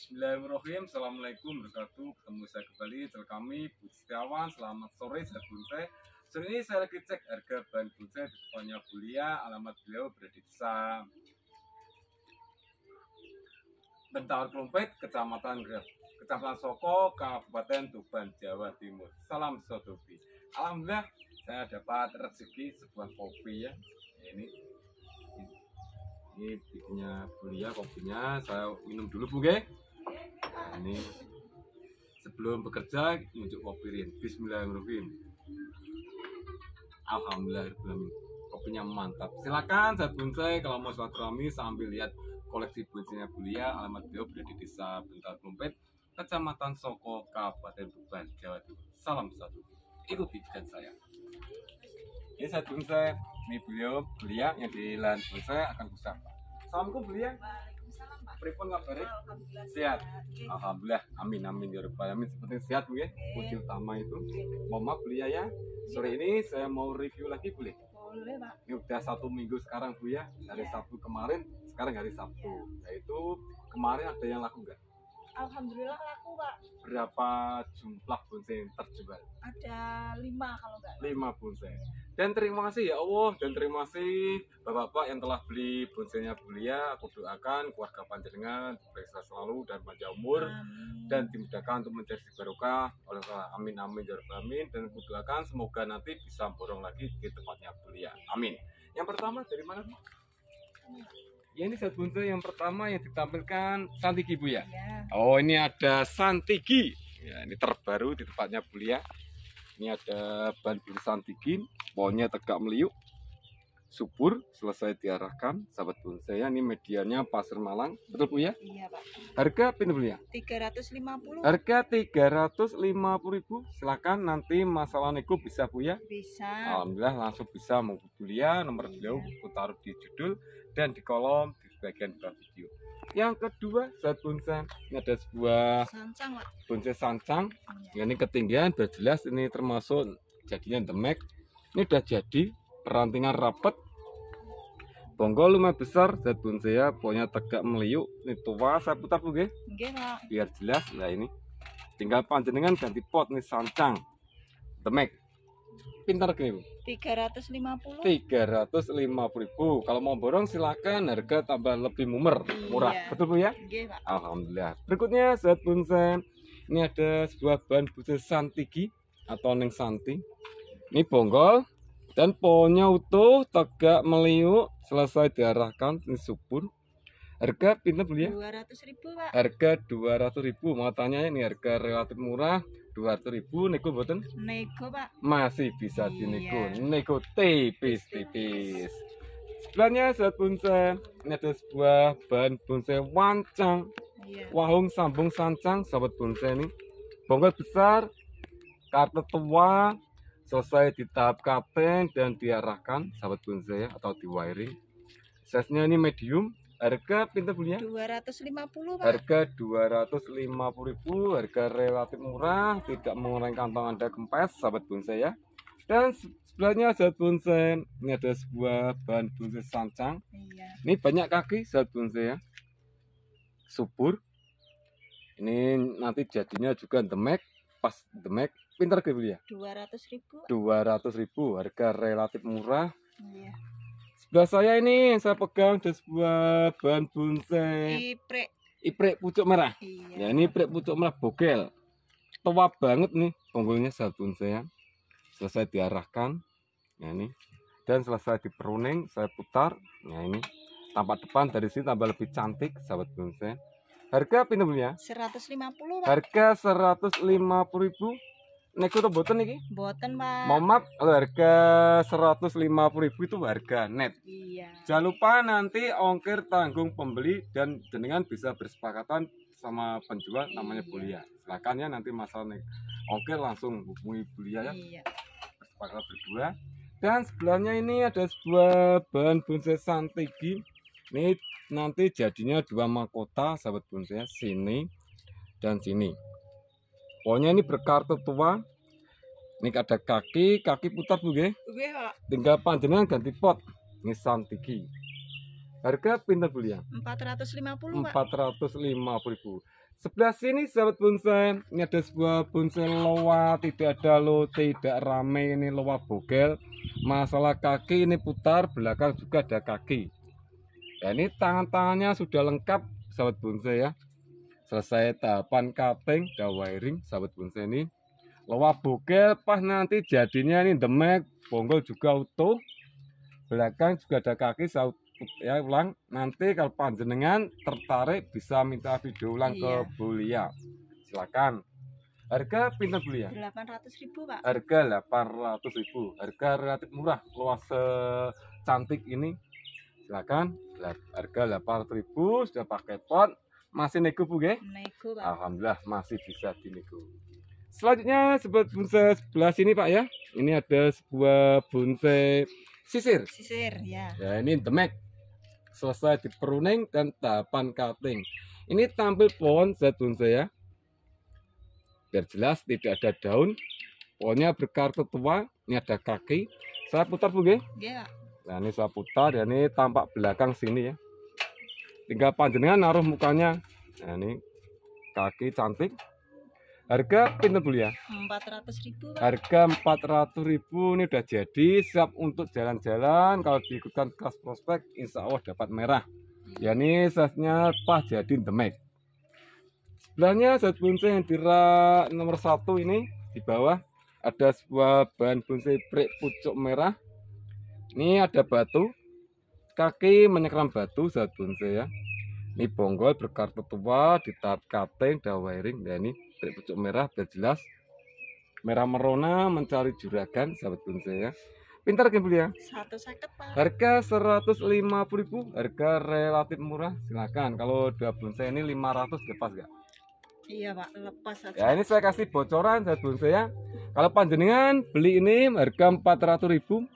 Bismillahirrahmanirrahim. Assalamualaikum warahmatullahi wabarakatuh. Ketemu saya kembali Terima kami Budi Setiawan. Selamat sore saya bonsai. Sore ini saya lagi cek harga bahan bonsai di depannya Bulia. Alamat beliau berada di desa Bentar Klumpet, Kecamatan Grab, Kecamatan Soko, Kabupaten Tuban, Jawa Timur. Salam Sotobi. Alhamdulillah saya dapat rezeki sebuah kopi ya. Ini ini bikinnya Bulia kopinya saya minum dulu Bu, okay? Nah, ini sebelum bekerja nyucuk kopi Rin Bismillahirrahmanirrahim Alhamdulillahirrahmanirrahim kopinya mantap silakan saya bonsai kalau mau rami sambil lihat koleksi bonsainya belia. alamat beliau berada di desa Bentar Klumpet Kecamatan Soko Kabupaten Tuban Jawa Timur salam satu itu bidan saya ini saya bonsai ini beliau belia yang di lahan bonsai akan kusapa salamku belia pripun kabare? Sehat. Alhamdulillah. Amin amin ya rabbal alamin. Seperti sehat Bu ya. Kunci utama itu. Mohon maaf beli ya. Sore iya. ini saya mau review lagi boleh? Boleh, Pak. Ini udah satu minggu sekarang Bu ya. Dari iya. Sabtu kemarin, sekarang hari Sabtu. Iya. Yaitu kemarin ada yang laku enggak? Alhamdulillah laku pak. Berapa jumlah bonsai yang terjual? Ada lima kalau nggak. Lima bonsai. Dan terima kasih ya Allah dan hmm. terima kasih Bapak-bapak yang telah beli bonsainya Bulia. Aku doakan keluarga panjenengan diperiksa selalu dan panjang umur dan dimudahkan untuk mencari barokah oleh Allah. Amin amin ya rabbal dan aku doakan semoga nanti bisa borong lagi di tempatnya Bulia. Amin. Yang pertama dari mana? Ya ini satu bonsai yang pertama yang ditampilkan Santigi Bu ya. ya. Oh ini ada Santigi. Ya ini terbaru di tempatnya Bulia. Ini ada ban Santigi Ponya tegak meliuk. Subur selesai diarahkan, sahabat bonsai. Ini medianya Pasir Malang, betul Bu ya? Iya, Pak. Harga pinter Bu ya? 350. Harga ribu, Silakan nanti masalah nego bisa Bu ya? Bisa. Alhamdulillah langsung bisa menghubungi ya nomor iya. beliau aku taruh di judul dan di kolom di bagian bawah video. Yang kedua, sahabat bonsai ini ada sebuah sancang, Pak. bonsai sancang. Ya. Ini ketinggian berjelas ini termasuk jadinya demek ini udah jadi perantingan rapet Bongko lumayan besar zat saya pokoknya tegak meliuk ini tua saya putar bu biar jelas lah ini tinggal panjenengan ganti pot nih sancang temek pintar gini bu 350 350 kalau mau borong silakan harga tambah lebih mumer murah iya. betul bu ya Gila. Alhamdulillah berikutnya zat saya ini ada sebuah bahan bonsai santigi atau neng santi ini bonggol dan pohonnya utuh, tegak meliuk, selesai diarahkan ini subur. Harga pinter beli ya? 200 ribu pak Harga 200 ribu, mau tanya ini harga relatif murah 200 ribu, nego boten? Nego pak Masih bisa iya. dinego, nego tipis-tipis Sebenarnya saat bonsai, ini ada sebuah bahan bonsai wancang iya. Wahung sambung sancang, sahabat bonsai ini Bonggol besar, karpet tua, selesai di tahap kapeng dan diarahkan sahabat bonsai atau di wiring size-nya ini medium harga pinter bulunya 250 Pak. harga 250.000 harga relatif murah tidak mengurangi kantong anda kempes sahabat bonsai ya dan sebelahnya sahabat bonsai ini ada sebuah bahan bonsai sancang iya. ini banyak kaki sahabat bonsai ya subur ini nanti jadinya juga demek pas demek pinter gue ya, beli ya dua ratus ribu dua ribu harga relatif murah iya sebelah saya ini saya pegang ada sebuah bahan bonsai iprek iprek pucuk merah iya. ya ini iprek pucuk merah bogel tua banget nih bonggolnya saat bonsai ya. selesai diarahkan ya ini dan selesai diperuning saya putar ya ini tampak depan dari sini tambah lebih cantik sahabat bonsai harga pinjamnya 150 Pak. harga 150 ribu niku tuh boten iki? Boten, Pak. harga seratus kalau harga ribu itu harga net. Iya. Jangan lupa nanti ongkir tanggung pembeli dan jenengan bisa bersepakatan sama penjual namanya iya. Bulia. Silakan ya nanti masalah nih. Ongkir langsung hubungi Bulia ya. Iya. Bersepakat berdua. Dan sebelahnya ini ada sebuah bahan bonsai santigi. Ini nanti jadinya dua mahkota sahabat bonsai sini dan sini. Pokoknya ini berkartu tua. Ini ada kaki, kaki putar Bu ya. Tinggal panjenengan ganti pot Nisan tinggi. Harga pinter Bu ya? 450, puluh. 450.000. Sebelah sini sahabat bonsai, ini ada sebuah bonsai loa, tidak ada lo, tidak rame, ini loa bogel. Masalah kaki ini putar, belakang juga ada kaki. Ya, ini tangan-tangannya sudah lengkap sahabat bonsai ya selesai tahapan cutting dan wiring sahabat bonsai ini lewat bokel pas nanti jadinya ini demek bonggol juga utuh belakang juga ada kaki saut ya ulang nanti kalau panjenengan tertarik bisa minta video ulang iya. ke Bulia silakan Harga pinter Bulia delapan ratus ribu Pak. Harga 800 ribu. Harga relatif murah. Luas cantik ini. Silakan. Harga 800 ribu. Sudah pakai pot. Masih nego Bu ya? Nego Pak. Alhamdulillah masih bisa dinego. Selanjutnya sebut bonsai sebelah sini Pak ya. Ini ada sebuah bonsai sisir. Sisir ya. Ya ini demek selesai diperuning dan tahapan cutting. Ini tampil pohon zat bonsai ya. Biar jelas tidak ada daun. Pohonnya berkartu tua. Ini ada kaki. Saya putar Bu ya? Iya. Nah ini saya putar dan ini tampak belakang sini ya tinggal panjenengan naruh mukanya nah, ini kaki cantik harga pinter bu ya ratus ribu Pak. harga 400 ribu ini udah jadi siap untuk jalan-jalan kalau diikutkan kelas prospek insya Allah dapat merah hmm. ya ini size pas jadi demek sebelahnya zat bonsai yang dira nomor satu ini di bawah ada sebuah bahan bonsai prik pucuk merah ini ada batu kaki menyekram batu saat bonsai ya ini bonggol berkartu tua di tahap dan wiring dan nah, ini trik pucuk merah berjelas merah merona mencari juragan sahabat bonsai ya pintar kan ya satu seket pak harga 150.000 harga relatif murah silakan kalau dua bonsai ini 500 lepas gak Iya pak, lepas Ya ini saya kasih bocoran sahabat bonsai ya. Kalau panjenengan beli ini harga 400 ribu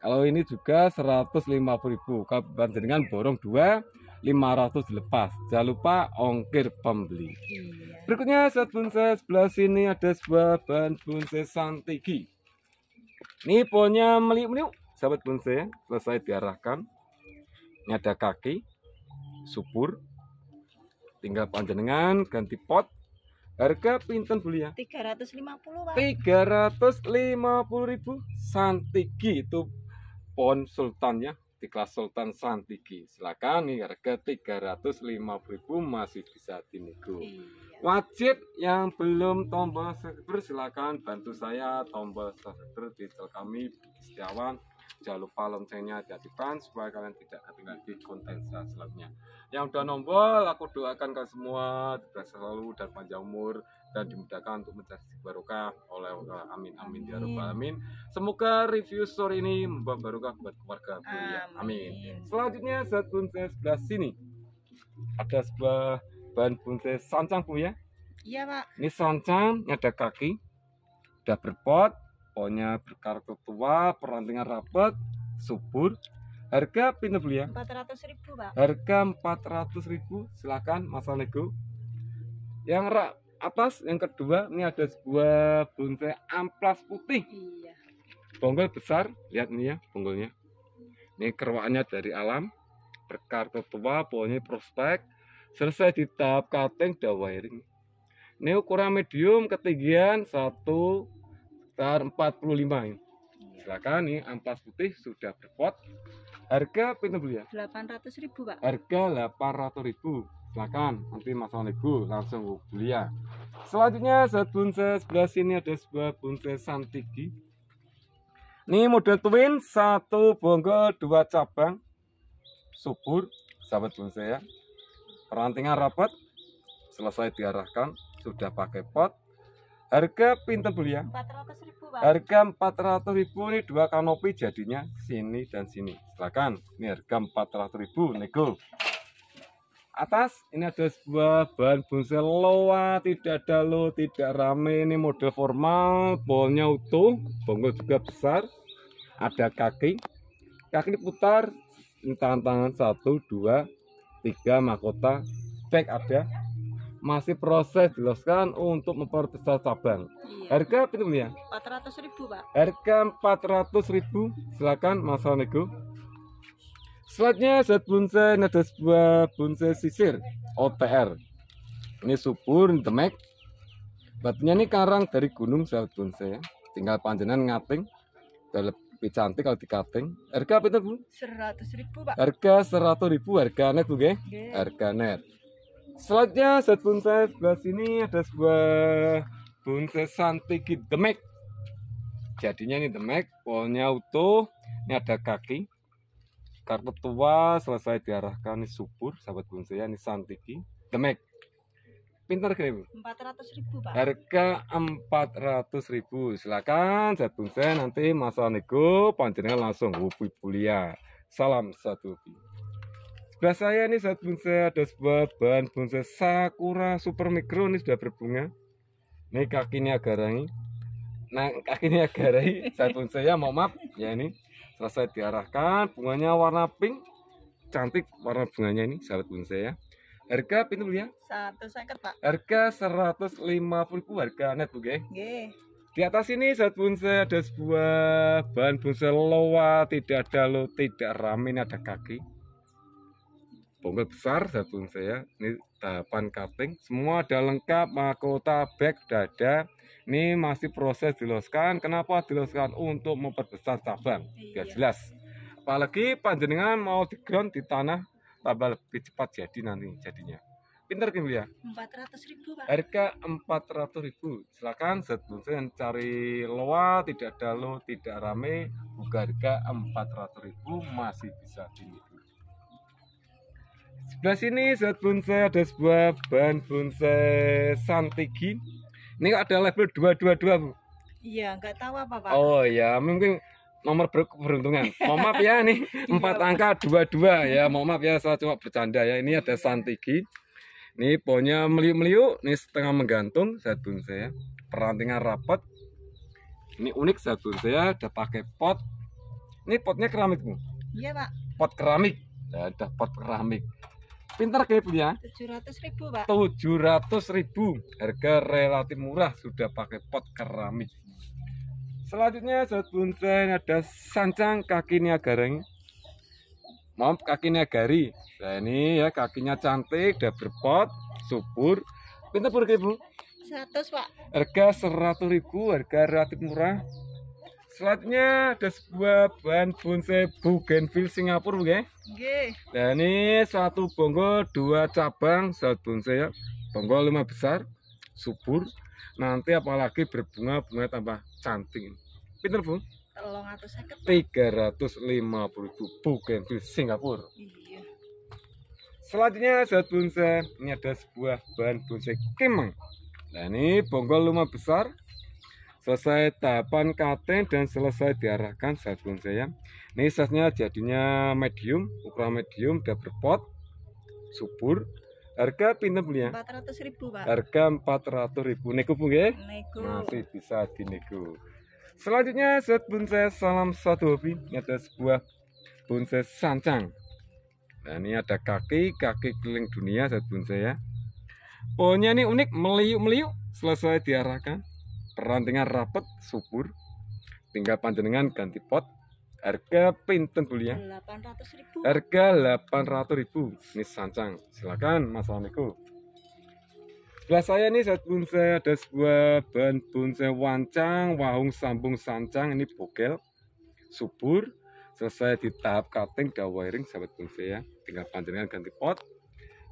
kalau ini juga 150.000. Kalau panjenengan borong dua 500 dilepas. Jangan lupa ongkir pembeli. Iya. Berikutnya set bonsai sebelah sini ada sebuah bahan bonsai santigi. Ini pohonnya meliuk-meliuk, sahabat bonsai, selesai diarahkan. Ini ada kaki, supur, tinggal panjenengan ganti pot. Harga pinten beli ya? 350, 350.000 santigi itu pohon ya, di kelas Sultan Santiki Silakan nih harga 350.000 masih bisa dinego. Iya. Wajib yang belum tombol subscribe silakan bantu saya tombol subscribe di channel kami Setiawan. Jangan lupa loncengnya diaktifkan supaya kalian tidak ketinggalan di konten selanjutnya. Yang udah nombol aku doakan kalian semua selalu dan panjang umur dan dimudahkan untuk mencari barokah oleh Allah. Amin amin ya rabbal alamin. Semoga review story ini membawa barokah buat keluarga belia. Amin. amin. Selanjutnya saat bonsai sebelah sini ada sebuah bahan bonsai sancang bu ya. Iya pak. Ini sancang ada kaki, ada berpot, pohonnya berkarakter tua, perantingan rapat, subur, Harga pinter beli ya? ratus ribu pak Harga empat ratus ribu silakan Mas nego. Yang rak atas yang kedua ini ada sebuah bonsai amplas putih iya. bonggol besar lihat nih ya bonggolnya ini kerwanya dari alam berkar tua pohonnya prospek selesai di tahap cutting dan wiring ini ukuran medium ketinggian 1 sekitar 45 ini. Iya. Silakan nih amplas putih sudah berpot. Harga pintu beli ya? ribu Pak. Harga ribu silakan nanti masalah nego langsung kuliah ya. selanjutnya saat bonsai sebelah sini ada sebuah bonsai santigi ini model twin satu bonggol dua cabang subur sahabat bonsai ya perantingan rapat selesai diarahkan sudah pakai pot harga pinter beli ya 400 ribu, harga 400 ribu ini dua kanopi jadinya sini dan sini silakan ini harga 400 ribu nego atas ini ada sebuah bahan bonsai loa tidak ada lo tidak rame ini model formal bolnya utuh bonggol juga besar ada kaki kaki putar ini tangan-tangan satu dua tiga mahkota back ada masih proses diloskan untuk memperbesar cabang iya. harga berapa ya? 400 ribu pak harga 400 ribu silakan mas Nego Selanjutnya set bonsai ada sebuah bonsai sisir OTR. Ini subur, ini demek. Batunya ini karang dari gunung sahabat bonsai ya. Tinggal panjenan ngating. Udah lebih cantik kalau dikating. Harga apa itu bu? Seratus ribu pak. Harga seratus ribu harga net bu ge? Harga net. Selanjutnya set bonsai sebelah sini ada sebuah bonsai santigi demek. Jadinya ini demek, pohonnya utuh, ini ada kaki, kartu tua selesai diarahkan ini subur sahabat bonsai ini ya, santiki demek pintar kirim empat 400 ribu pak harga 400 ribu silakan sahabat bonsai nanti masalah nego panjenengan langsung wupi pulia salam satu sebelah saya ini sahabat bonsai ada sebuah bahan bonsai sakura super mikro ini sudah berbunga ini kakinya agarangi nah kakinya agarangi sahabat bonsai ya mau maaf ya ini selesai diarahkan bunganya warna pink cantik warna bunganya ini sahabat bonsai ya harga pintu belinya satu seket pak harga seratus lima puluh harga net bu okay? di atas ini sahabat bonsai ada sebuah bahan bonsai loa tidak ada lo tidak ramen ada kaki bonggol besar sabun saya ini tahapan cutting semua ada lengkap mahkota back dada ini masih proses diloskan kenapa diloskan untuk memperbesar cabang biar iya. jelas apalagi panjenengan mau di ground di tanah tambah lebih cepat jadi nanti jadinya pinter kan ya harga 400 ribu silakan saya cari loa tidak ada lo tidak rame buka harga 400 ribu masih bisa dinikmati Sebelah sini set bonsai ada sebuah bahan bonsai santigi. Ini kok ada level 222, Bu? Iya, nggak tahu apa, Pak. Oh ya, mungkin nomor beruntungan. Mohon maaf ya nih, iya, empat angka dua dua ya. Mohon maaf ya, saya cuma bercanda ya. Ini ada santigi. Ini pohonnya meliuk-meliuk, ini setengah menggantung, bonsai ya. Perantingan rapat. Ini unik bonsai ya. ada pakai pot. Ini potnya keramik, Bu. Iya, Pak. Pot keramik. ada pot keramik. Pinter ibu Tujuh ratus ribu pak. Tujuh ratus ribu, harga relatif murah sudah pakai pot keramik. Selanjutnya saat bonsai ada sancang kakinya garing. maaf kakinya gari. Nah ini ya kakinya cantik, udah berpot, subur. Pinter pur ibu. Seratus pak. Harga seratus ribu, harga relatif murah. Selanjutnya ada sebuah bahan bonsai bougainville Singapura, oke? Oke. Dan ini satu bonggol dua cabang saat bonsai ya. Bonggol lima besar, subur. Nanti apalagi berbunga-bunga tambah cantik. Pinter, Bu? Tiga ratus puluh 350 bougainville Singapura. Iya. Selanjutnya saat bonsai ini ada sebuah bahan bonsai kemang. Dan nah, ini bonggol lima besar, selesai tahapan cutting dan selesai diarahkan saat bonsai saya ini size jadinya medium ukuran medium dan berpot subur harga pinter belinya 400 ribu harga 400 ribu nego pun ya masih bisa dinego selanjutnya set bonsai salam satu hobi ini ada sebuah bonsai sancang nah ini ada kaki kaki keliling dunia set bonsai ya pohonnya ini unik meliuk-meliuk selesai diarahkan perantingan rapet subur tinggal panjenengan ganti pot harga pinten bulia ribu harga 800 ribu ini sancang silakan mas Wamiku sebelah saya ini saat bonsai ada sebuah bahan bonsai wancang wahung sambung sancang ini bokel subur selesai di tahap cutting dan wiring sahabat bonsai ya tinggal panjenengan ganti pot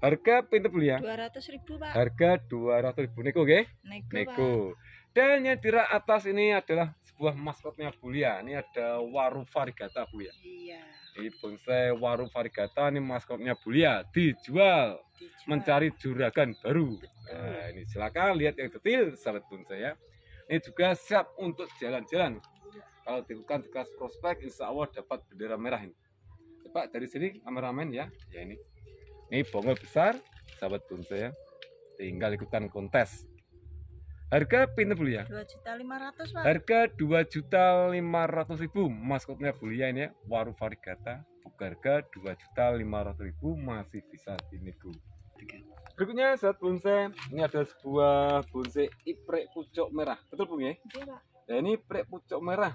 harga pinter beli ya 200 ribu pak harga 200 ribu neko oke okay? neko, neko. Dan yang di rak atas ini adalah sebuah maskotnya Bulia. Ini ada waru varigata Bu ya. Iya. Ini bonsai waru varigata ini maskotnya Bulia dijual, dijual. mencari juragan baru. Nah, ini silakan lihat yang detail sahabat bonsai ya. Ini juga siap untuk jalan-jalan. Kalau dilakukan kelas prospek, insya Allah dapat bendera merah ini. Coba dari sini kameramen ya. Ya ini. Ini bonggol besar, sahabat bonsai ya. Tinggal ikutan kontes Harga pinter Bu ya? juta 2.500, Pak. Harga 2.500.000 maskotnya bulia ini ya. Waru Varigata harga 2.500.000 masih bisa dinego. Berikutnya saat bonsai, ini ada sebuah bonsai iprek pucuk merah. Betul bung ya? Iya, nah, ini iprek pucuk merah.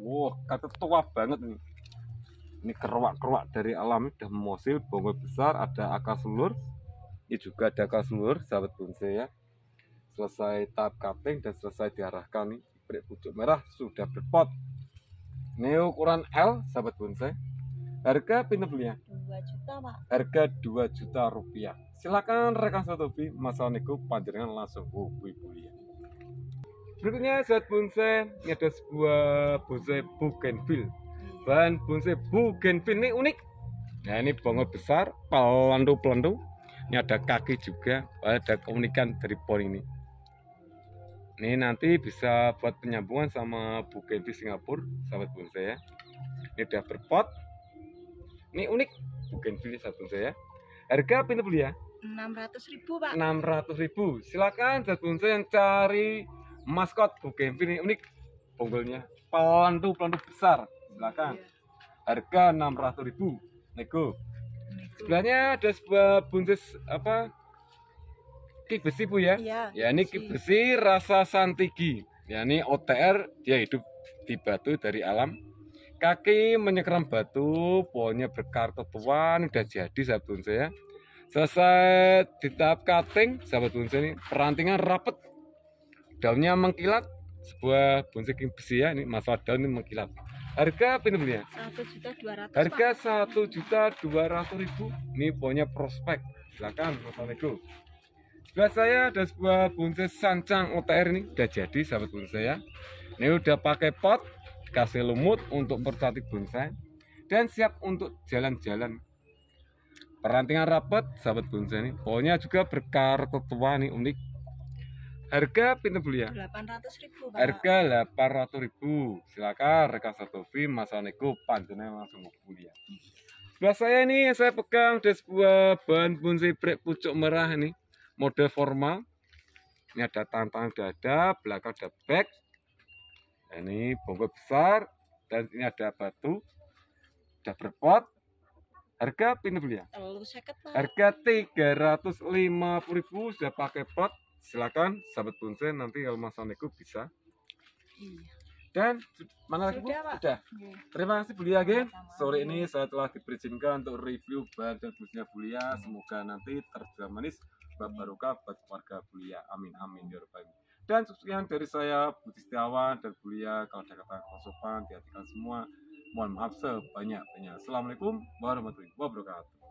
Wah, wow, kata tua banget nih. Ini keruak-keruak dari alam dan mosil, bonggol besar, ada akar sulur. Ini juga ada akar sulur, sahabat bonsai ya selesai tahap cutting dan selesai diarahkan nih pucuk merah sudah berpot Neo ukuran L sahabat bonsai harga pinter belinya 2 juta pak harga 2 juta rupiah silakan rekan satu Sotobi masalah niku panjangan langsung hubungi beliau berikutnya sahabat bonsai ini ada sebuah bonsai bougainville bahan bonsai bougainville ini unik nah ini bongol besar pelandu pelandu ini ada kaki juga ada keunikan dari pohon ini ini nanti bisa buat penyambungan sama bukit di Singapura sahabat bonsai ya ini udah berpot ini unik bukit di sahabat bonsai ya harga pintu beli ya 600 ribu pak 600 ribu silakan sahabat bonsai yang cari maskot bukit ini unik Punggulnya pelandu pelandu besar silakan iya. Harga harga 600 ribu nego sebelahnya ada sebuah bonsai apa ki besi bu ya. ya, Ya ini ki besi rasa santigi. Ya ini OTR dia hidup di batu dari alam. Kaki menyekram batu, pohonnya berkar tuan udah jadi sahabat ya Selesai di tahap cutting, sahabat bonsai ini perantingan rapet, daunnya mengkilat, sebuah bonsai besi ya ini masalah daun ini mengkilat. Harga pinternya? Harga satu juta dua ratus ribu. Ini pohonnya prospek. Silakan, Assalamualaikum. Sebelah saya ada sebuah bonsai sancang OTR ini udah jadi sahabat bonsai ya. Ini udah pakai pot, kasih lumut untuk percantik bonsai dan siap untuk jalan-jalan. Perantingan rapat sahabat bonsai ini. pokoknya juga berkar tua nih unik. Harga pintu belia. ya ribu, Harga 800 ribu. Silakan rekan Satovi Mas Aneko panjenengan langsung kuliah. Ya. Sebelah saya ini saya pegang ada sebuah bahan bonsai brek pucuk merah nih Mode formal. Ini ada tantangan dada, belakang ada back. Nah, ini bonggol besar dan ini ada batu. Ada berpot. Harga pin ya? Harga 350.000 sudah pakai pot. Silakan sahabat punsen nanti kalau Mas bisa. Iya. Dan mana lagi Bu? Sudah. Iya. Terima kasih Bulia ya, Gen. Sore ini saya telah diperizinkan untuk review bahan dan busnya Bulia. Semoga nanti terjual manis bab barokah buat keluarga kuliah, Amin amin ya rabbal Dan sekian dari saya Budi Setiawan dan kuliah. kalau ada kata sopan dihatikan semua. Mohon maaf sebanyak-banyak. Assalamualaikum warahmatullahi wabarakatuh.